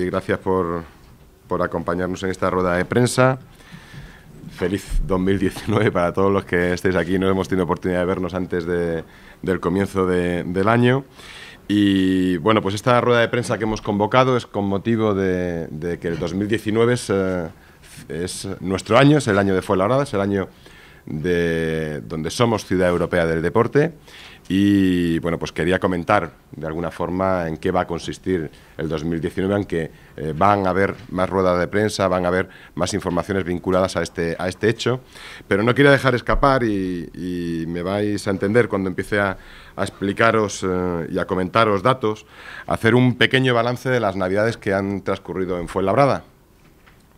gracias por, acompañarnos en esta rueda de prensa. Feliz 2019 para todos los que estéis aquí. No hemos tenido oportunidad de vernos antes del comienzo del año. Y bueno, pues esta rueda de prensa que hemos convocado es con motivo de, que el 2019 eh, es, nuestro año, es el año de Fuenlabrada, es el año de donde somos ciudad europea del deporte y bueno, pues quería comentar de alguna forma en qué va a consistir el 2019, aunque eh, van a haber más ruedas de prensa, van a haber más informaciones vinculadas a este, a este hecho. Pero no quiero dejar escapar y, me vais a entender cuando empiece a, explicaros eh, y a comentaros datos, hacer un pequeño balance de las navidades que han transcurrido en Fuenlabrada.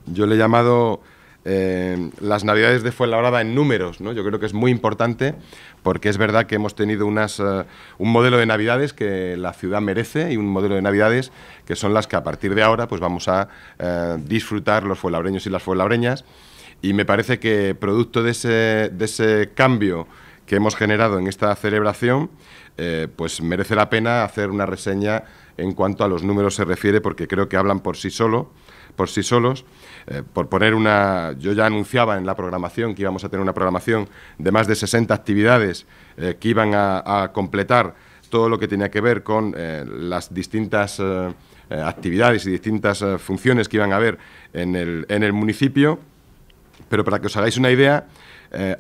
Yo le he llamado eh, las navidades de Fuenlabrada en números. Yo creo que es muy importante porque es verdad que hemos tenido eh, un modelo de navidades que la ciudad merece y un modelo de navidades que son las que a partir de ahora pues vamos a eh, disfrutar los fuenlabreños y las fuenlabreñas. Y me parece que producto de ese, cambio que hemos generado en esta celebración, pues merece la pena hacer una reseña en cuanto a los números se refiere, porque creo que hablan por sí solo por sí solos. Eh, por poner una, yo ya anunciaba en la programación que íbamos a tener una programación de más de 60 actividades eh, que iban a, completar todo lo que tenía que ver con eh, las distintas actividades y distintas funciones que iban a haber en el, en el, municipio. Pero para que os hagáis una idea,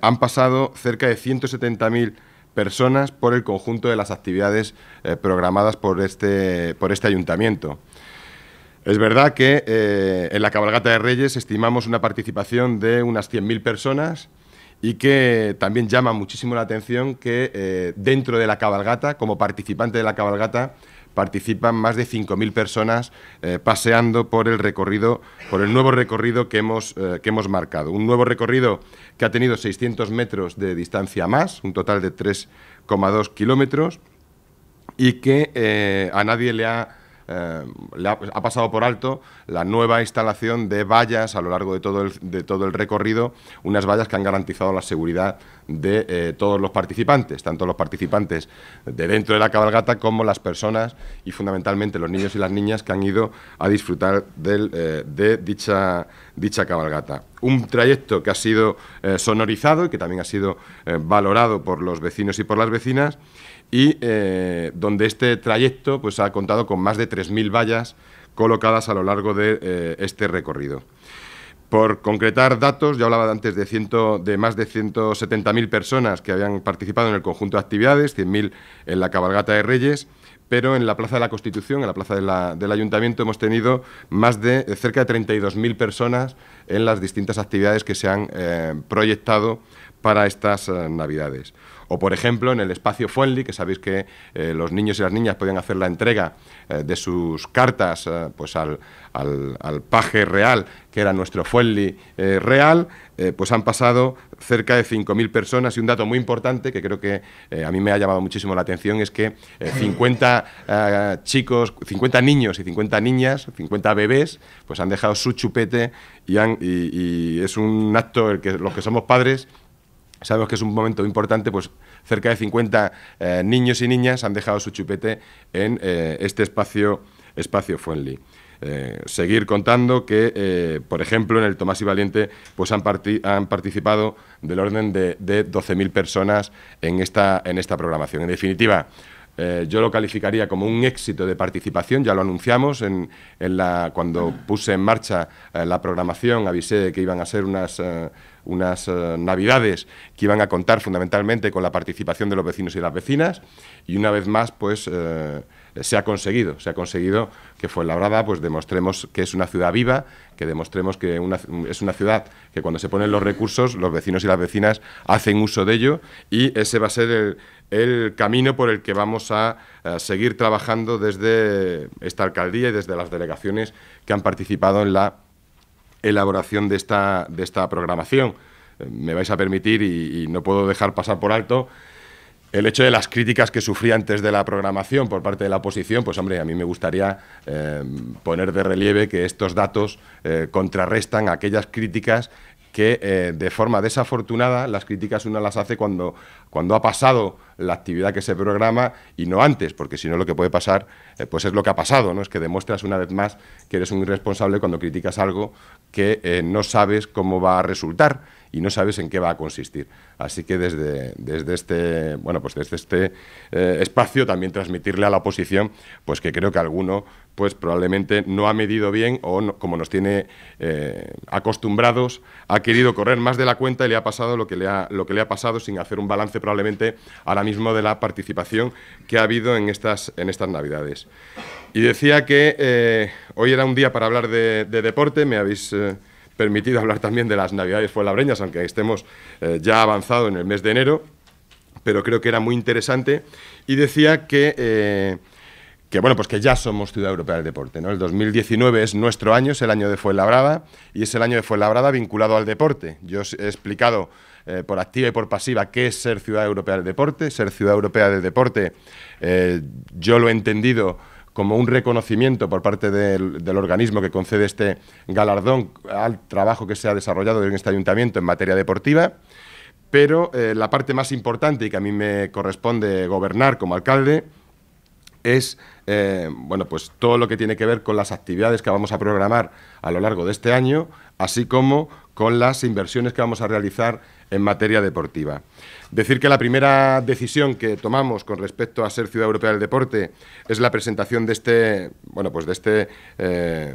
han pasado cerca de 170.000 personas por el conjunto de las actividades programadas por este, por este ayuntamiento. Es verdad que eh, en la cabalgata de Reyes estimamos una participación de unas 100.000 personas y que también llama muchísimo la atención que eh, dentro de la cabalgata, como participante de la cabalgata, participan más de 5.000 personas eh, paseando por el recorrido, por el nuevo recorrido que hemos, que hemos marcado. Un nuevo recorrido que ha tenido 600 metros de distancia más, un total de 3,2 kilómetros, y que a nadie le ha eh, le ha, pasado por alto la nueva instalación de vallas a lo largo de todo el, de todo el recorrido, unas vallas que han garantizado la seguridad de eh, todos los participantes, tanto los participantes de dentro de la cabalgata como las personas y fundamentalmente los niños y las niñas que han ido a disfrutar eh, de dicha, dicha cabalgata. Un trayecto que ha sido sonorizado y que también ha sido valorado por los vecinos y por las vecinas y eh, donde este trayecto pues, ha contado con más de 3.000 vallas colocadas a lo largo de eh, este recorrido. Por concretar datos, ya hablaba antes de, ciento, de más de 170.000 personas que habían participado en el conjunto de actividades, 100.000 en la cabalgata de Reyes, pero en la Plaza de la Constitución, en la Plaza del Ayuntamiento, hemos tenido más de eh, cerca de 32.000 personas en las distintas actividades que se han proyectado para estas Navidades. O, por ejemplo, en el espacio Fuenli, que sabéis que eh, los niños y las niñas podían hacer la entrega eh, de sus cartas eh, pues al, al, paje real, que era nuestro Fuenli real, pues han pasado cerca de 5.000 personas y un dato muy importante que creo que a mí me ha llamado muchísimo la atención es que 50 chicos, 50 niños y 50 niñas, 50 bebés, pues han dejado su chupete y, y es un acto el que los que somos padres Sabemos que es un momento importante, pues cerca de 50 eh, niños y niñas han dejado su chupete en eh, este espacio, espacio Fuenli. Eh, seguir contando que, por ejemplo, en el Tomás y Valiente pues han, participado del orden de, 12.000 personas en esta, en esta programación. En definitiva, yo lo calificaría como un éxito de participación, ya lo anunciamos en, cuando puse en marcha la programación, avisé de que iban a ser unas unas eh, navidades que iban a contar fundamentalmente con la participación de los vecinos y las vecinas y una vez más pues eh, se ha conseguido, se ha conseguido que Fuenlabrada pues demostremos que es una ciudad viva, que demostremos que es una ciudad que cuando se ponen los recursos los vecinos y las vecinas hacen uso de ello y ese va a ser el, camino por el que vamos a, seguir trabajando desde esta alcaldía y desde las delegaciones que han participado en la elaboración de esta, de esta programación. Me vais a permitir, y, no puedo dejar pasar por alto, el hecho de las críticas que sufrí antes de la programación por parte de la oposición, pues hombre, a mí me gustaría eh, poner de relieve que estos datos eh, contrarrestan aquellas críticas que eh, de forma desafortunada las críticas uno las hace cuando, ha pasado la actividad que se programa y no antes, porque si no lo que puede pasar eh, pues es lo que ha pasado, ¿no? es que demuestras una vez más que eres un irresponsable cuando criticas algo que eh, no sabes cómo va a resultar y no sabes en qué va a consistir. Así que desde, desde este, bueno, pues desde este eh, espacio también transmitirle a la oposición pues que creo que alguno pues probablemente no ha medido bien o como nos tiene eh, acostumbrados ha querido correr más de la cuenta y le ha pasado lo que le ha, lo que le ha pasado sin hacer un balance probablemente ahora mismo de la participación que ha habido en estas, en estas Navidades. Y decía que eh, hoy era un día para hablar de deporte, me habéis permitido hablar también de las Navidades Fuenlabreñas, aunque estemos eh, ya avanzado en el mes de enero, pero creo que era muy interesante. Y decía que, eh, que, bueno, pues que ya somos Ciudad Europea del Deporte. ¿no? El 2019 es nuestro año, es el año de Fuenlabrada, y es el año de Fuenlabrada vinculado al deporte. Yo os he explicado eh, por activa y por pasiva qué es ser Ciudad Europea del Deporte. Ser Ciudad Europea del Deporte, yo lo he entendido como un reconocimiento por parte del, organismo que concede este galardón al trabajo que se ha desarrollado en este ayuntamiento en materia deportiva. Pero eh, la parte más importante y que a mí me corresponde gobernar como alcalde es eh, bueno, pues todo lo que tiene que ver con las actividades que vamos a programar a lo largo de este año, así como con las inversiones que vamos a realizar en materia deportiva. Decir que la primera decisión que tomamos con respecto a ser Ciudad Europea del Deporte es la presentación de este, bueno, pues de este... Eh,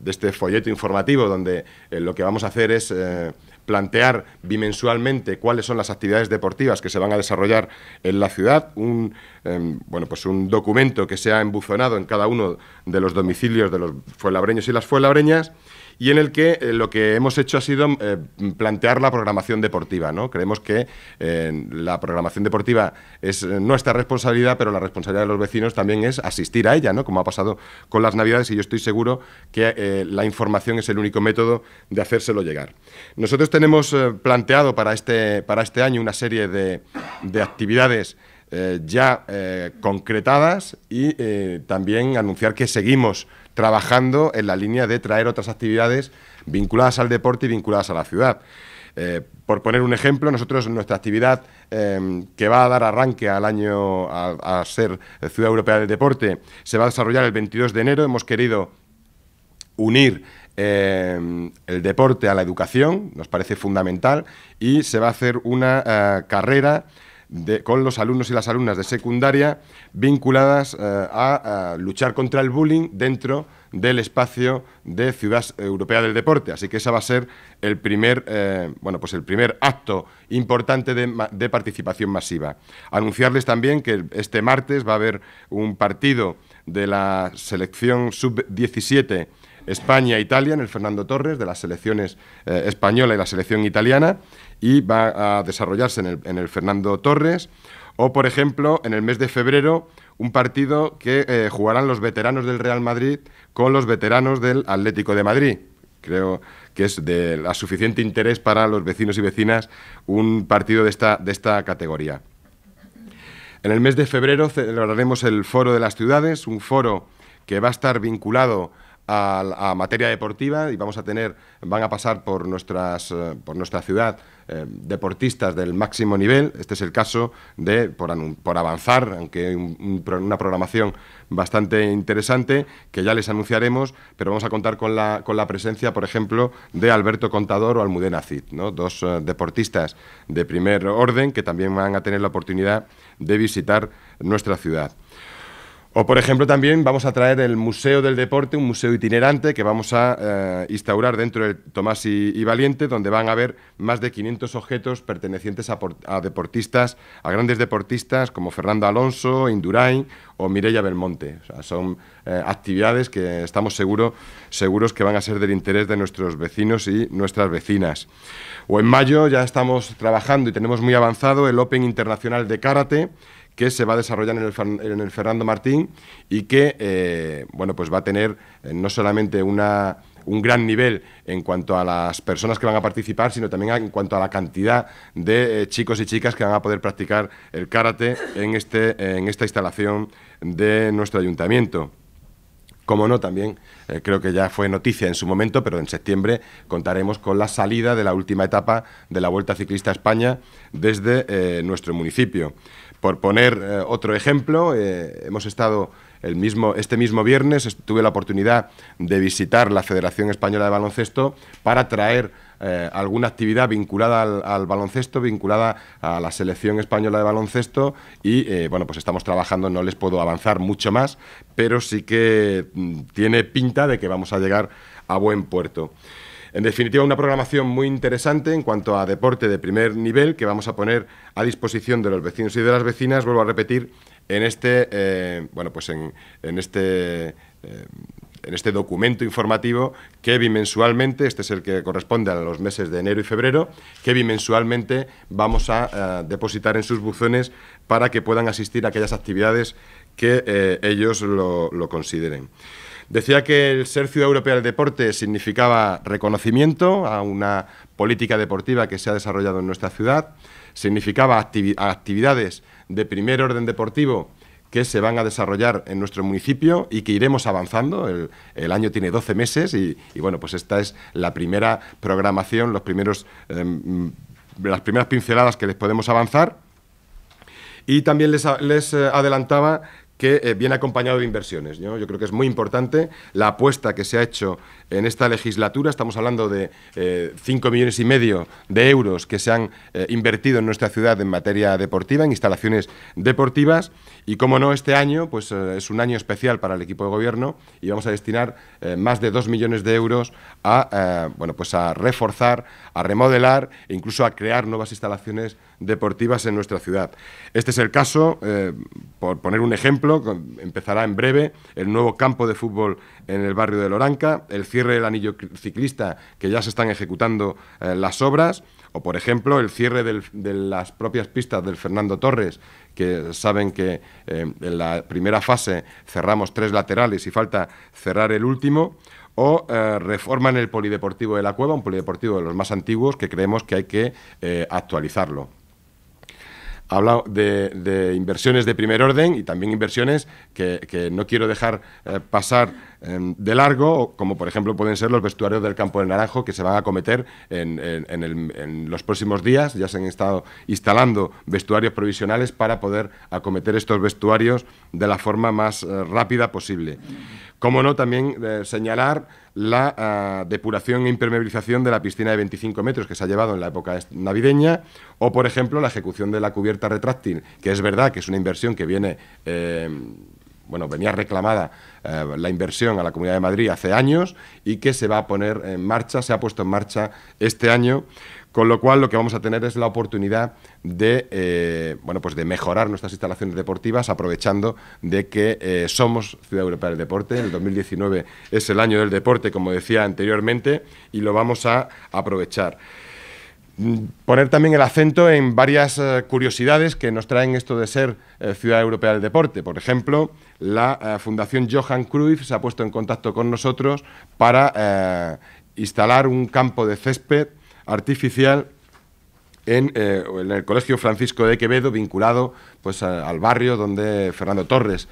de este folleto informativo donde eh, lo que vamos a hacer es eh, plantear bimensualmente cuáles son las actividades deportivas que se van a desarrollar en la ciudad, un, bueno, pues un documento que se ha embuzonado en cada uno de los domicilios de los fuelabreños y las fuelabreñas y en el que eh, lo que hemos hecho ha sido eh, plantear la programación deportiva. Creemos que eh, la programación deportiva es nuestra responsabilidad, pero la responsabilidad de los vecinos también es asistir a ella, ¿no? como ha pasado con las Navidades, y yo estoy seguro que la información es el único método de hacérselo llegar. Nosotros tenemos planteado para este, para este año una serie de, de actividades eh, ya eh, concretadas y eh, también anunciar que seguimos trabajando en la línea de traer otras actividades vinculadas al deporte y vinculadas a la ciudad. por poner un ejemplo, nosotros nuestra actividad em, que va a dar arranque al año a, ser Ciudad Europea del Deporte se va a desarrollar el 22 de enero. Hemos querido unir em, el deporte a la educación, nos parece fundamental, y se va a hacer una carrera con los alumnos y las alumnas de secundaria vinculadas eh, a, luchar contra el bullying dentro del espacio de Ciudad Europea del Deporte. Así que ese va a ser el primer, eh, bueno, pues el primer acto importante de participación masiva. Anunciarles también que este martes va a haber un partido de la selección sub-17 España-Italia e en el Fernando Torres, de las selecciones eh, española y la selección italiana, y va a desarrollarse en el, Fernando Torres. O, por ejemplo, en el mes de febrero, un partido que eh, jugarán los veteranos del Real Madrid con los veteranos del Atlético de Madrid. Creo que es de la suficiente interés para los vecinos y vecinas un partido de esta, de esta categoría. En el mes de febrero celebraremos el Foro de las Ciudades, un foro que va a estar vinculado a, materia deportiva y vamos a tener, van a pasar por, nuestras, eh, por nuestra ciudad eh, deportistas del máximo nivel. Este es el caso de, por, avanzar, aunque hay una programación bastante interesante que ya les anunciaremos, pero vamos a contar con la, con la presencia, por ejemplo, de Alberto Contador o Almudena Cid, dos eh, deportistas de primer orden que también van a tener la oportunidad de visitar nuestra ciudad. O, por ejemplo, también vamos a traer el Museo del Deporte, un museo itinerante que vamos a eh, instaurar dentro de Tomás y, Valiente, donde van a haber más de 500 objetos pertenecientes a, deportistas, a grandes deportistas como Fernando Alonso, Indurain o Mireia Belmonte. son eh, actividades que estamos seguro, seguros que van a ser del interés de nuestros vecinos y nuestras vecinas. O en mayo ya estamos trabajando y tenemos muy avanzado el Open Internacional de Karate que se va a desarrollar en el, en el Fernando Martín y que eh, bueno, pues va a tener eh, no solamente una, un gran nivel en cuanto a las personas que van a participar, sino también en cuanto a la cantidad de eh, chicos y chicas que van a poder practicar el karate en, este, en esta instalación de nuestro ayuntamiento. Como no, también creo que ya fue noticia en su momento, pero en septiembre contaremos con la salida de la última etapa de la Vuelta Ciclista a España desde nuestro municipio. Por poner eh, otro ejemplo, eh, hemos estado el mismo, este mismo viernes, tuve la oportunidad de visitar la Federación Española de Baloncesto para traer eh, alguna actividad vinculada al, baloncesto, vinculada a la selección española de baloncesto y bueno, pues estamos trabajando, no les puedo avanzar mucho más, pero sí que mm, tiene pinta de que vamos a llegar a buen puerto. En definitiva, una programación muy interesante en cuanto a deporte de primer nivel que vamos a poner a disposición de los vecinos y de las vecinas, vuelvo a repetir, en este, eh, bueno, pues en, este... Eh, en este documento informativo que bimensualmente, este es el que corresponde a los meses de enero y febrero, que bimensualmente vamos a, eh, depositar en sus buzones para que puedan asistir a aquellas actividades que ellos lo, lo consideren. Decía que el ser ciudad europea del deporte significaba reconocimiento a una política deportiva que se ha desarrollado en nuestra ciudad, significaba actividades de primer orden deportivo que se van a desarrollar en nuestro municipio y que iremos avanzando. El, año tiene 12 meses y, bueno, pues esta es la primera programación, los primeros, em, las primeras pinceladas que les podemos avanzar. Y también les eh, adelantaba que eh, viene acompañado de inversiones. Yo creo que es muy importante la apuesta que se ha hecho en esta legislatura. Estamos hablando de 5 eh, millones y medio de euros que se han eh, invertido en nuestra ciudad en materia deportiva, en instalaciones deportivas. Y como no, este año pues, es un año especial para el equipo de gobierno y vamos a destinar más de 2 millones de euros a, bueno, pues a reforzar, a remodelar e incluso a crear nuevas instalaciones deportivas en nuestra ciudad. Este es el caso, por poner un ejemplo, empezará en breve el nuevo campo de fútbol en el barrio de Loranca, el cierre del anillo ciclista, que ya se están ejecutando eh, las obras, o por ejemplo el cierre de las propias pistas del Fernando Torres, que saben que eh, en la primera fase cerramos tres laterales y falta cerrar el último, o eh, reforman el polideportivo de la cueva, un polideportivo de los más antiguos que creemos que hay que actualizarlo hablado de, de, inversiones de primer orden y también inversiones que, no quiero dejar eh, pasar Em, de largo, como por ejemplo pueden ser los vestuarios del Campo del Naranjo que se van a acometer en, los próximos días. Ya se han estado instalando vestuarios provisionales para poder acometer estos vestuarios de la forma más eh, rápida posible. Como no, también eh, señalar la ah, depuración e impermeabilización de la piscina de 25 metros que se ha llevado en la época navideña, o por ejemplo la ejecución de la cubierta retráctil, que es verdad que es una inversión que viene... Em, bueno, venía reclamada eh, la inversión a la Comunidad de Madrid hace años y que se va a poner en marcha, se ha puesto en marcha este año, con lo cual lo que vamos a tener es la oportunidad de, eh, bueno, pues de mejorar nuestras instalaciones deportivas aprovechando de que eh, somos Ciudad Europea del Deporte. El 2019 es el año del deporte, como decía anteriormente, y lo vamos a aprovechar. Mm, poner también el acento en varias eh, curiosidades que nos traen esto de ser eh, Ciudad Europea del Deporte. Por ejemplo, la eh, Fundación Johan Cruyff se ha puesto en contacto con nosotros para instalar un campo de césped artificial en, el Colegio Francisco de Quevedo, vinculado pues, al barrio donde Fernando Torres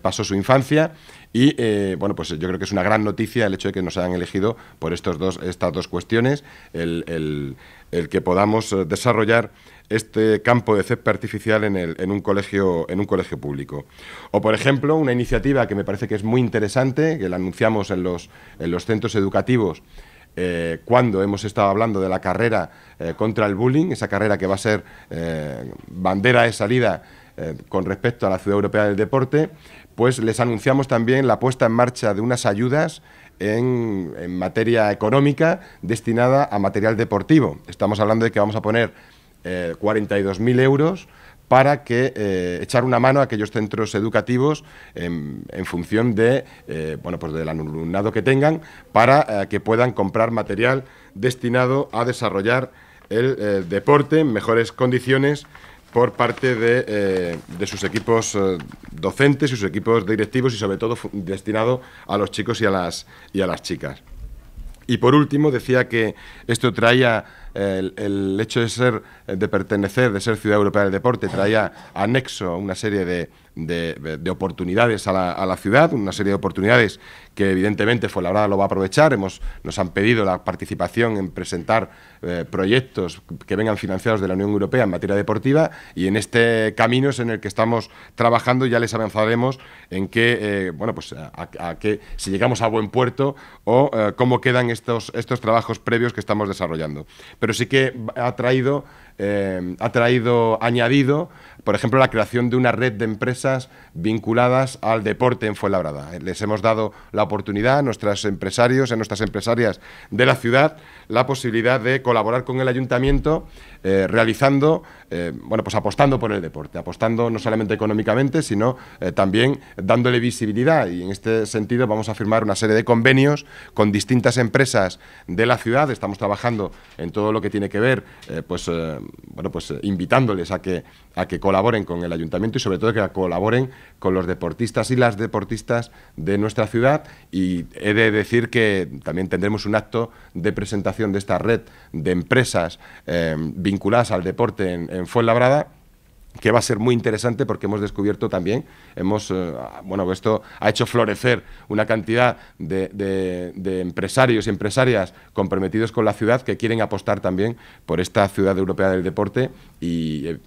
pasó su infancia y eh, bueno, pues yo creo que es una gran noticia el hecho de que nos hayan elegido por estos dos, estas dos cuestiones, el, que podamos eh, desarrollar este campo de cepa artificial en, el, en, un colegio, en un colegio público. O, por ejemplo, una iniciativa que me parece que es muy interesante, que la anunciamos en los, en los centros educativos eh, cuando hemos estado hablando de la carrera contra el bullying, esa carrera que va a ser bandera de salida con respecto a la Ciudad Europea del Deporte, pues les anunciamos también la puesta en marcha de unas ayudas en, materia económica destinada a material deportivo. Estamos hablando de que vamos a poner 42.000 eh, euros para que eh, echar una mano a aquellos centros educativos en, función de eh, bueno pues del alumnado que tengan para que puedan comprar material destinado a desarrollar el deporte en mejores condiciones por parte de, eh, de sus equipos eh, docentes y sus equipos directivos y sobre todo destinado a los chicos y a las, y a las chicas. Y por último, decía que esto traía el, hecho de ser, de pertenecer, de ser ciudad europea del deporte, traía anexo a una serie de, oportunidades a la, a la, ciudad, una serie de oportunidades que evidentemente Fuenlabrada lo va a aprovechar. Hemos, nos han pedido la participación en presentar eh, proyectos que vengan financiados de la Unión Europea en materia deportiva y en este camino es en el que estamos trabajando. Ya les avanzaremos en qué, eh, bueno, pues a, a qué, si llegamos a buen puerto o eh, cómo quedan estos, estos trabajos previos que estamos desarrollando pero sí que ha traído eh, ha traído añadido, por ejemplo, la creación de una red de empresas vinculadas al deporte en Fuenlabrada. Les hemos dado la oportunidad a nuestros empresarios, a nuestras empresarias de la ciudad, la posibilidad de colaborar con el ayuntamiento eh, realizando, eh, bueno, pues apostando por el deporte, apostando no solamente económicamente, sino también dándole visibilidad. Y en este sentido vamos a firmar una serie de convenios con distintas empresas de la ciudad. Estamos trabajando en todo lo que tiene que ver, pues, bueno, pues eh, invitándoles a que, a que colaboren con el ayuntamiento y sobre todo que colaboren con los deportistas y las deportistas de nuestra ciudad. Y he de decir que también tendremos un acto de presentación de esta red de empresas eh, vinculadas al deporte en Fuenlabrada que va a ser muy interesante porque hemos descubierto también, hemos, eh, bueno, esto ha hecho florecer una cantidad de, empresarios y empresarias comprometidos con la ciudad que quieren apostar también por esta ciudad europea del deporte y eh,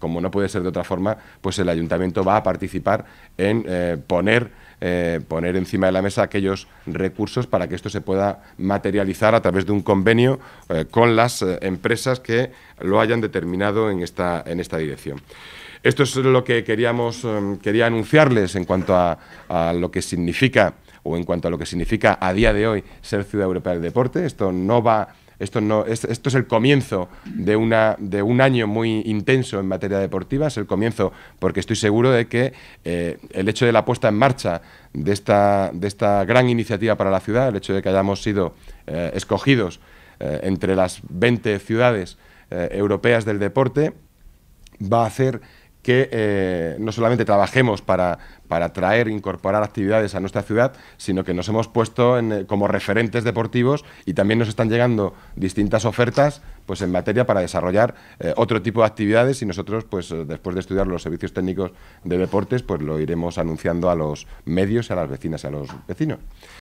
como no puede ser de otra forma, pues el ayuntamiento va a participar en eh, poner, eh, poner encima de la mesa aquellos recursos para que esto se pueda materializar a través de un convenio eh, con las empresas que lo hayan determinado en esta, en esta dirección. Esto es lo que queríamos, em, quería anunciarles en cuanto a, a lo que significa o en cuanto a lo que significa a día de hoy ser Ciudad Europea del Deporte. Esto no va esto, no, es, esto es el comienzo de, una, de un año muy intenso en materia deportiva, es el comienzo porque estoy seguro de que eh, el hecho de la puesta en marcha de esta, de esta gran iniciativa para la ciudad, el hecho de que hayamos sido eh, escogidos eh, entre las 20 ciudades europeas del deporte, va a hacer que no solamente trabajemos para, para traer, incorporar actividades a nuestra ciudad, sino que nos hemos puesto eh, como referentes deportivos y también nos están llegando distintas ofertas pues en materia para desarrollar eh, otro tipo de actividades y nosotros pues eh, después de estudiar los servicios técnicos de deportes pues lo iremos anunciando a los medios a las vecinas y a los vecinos.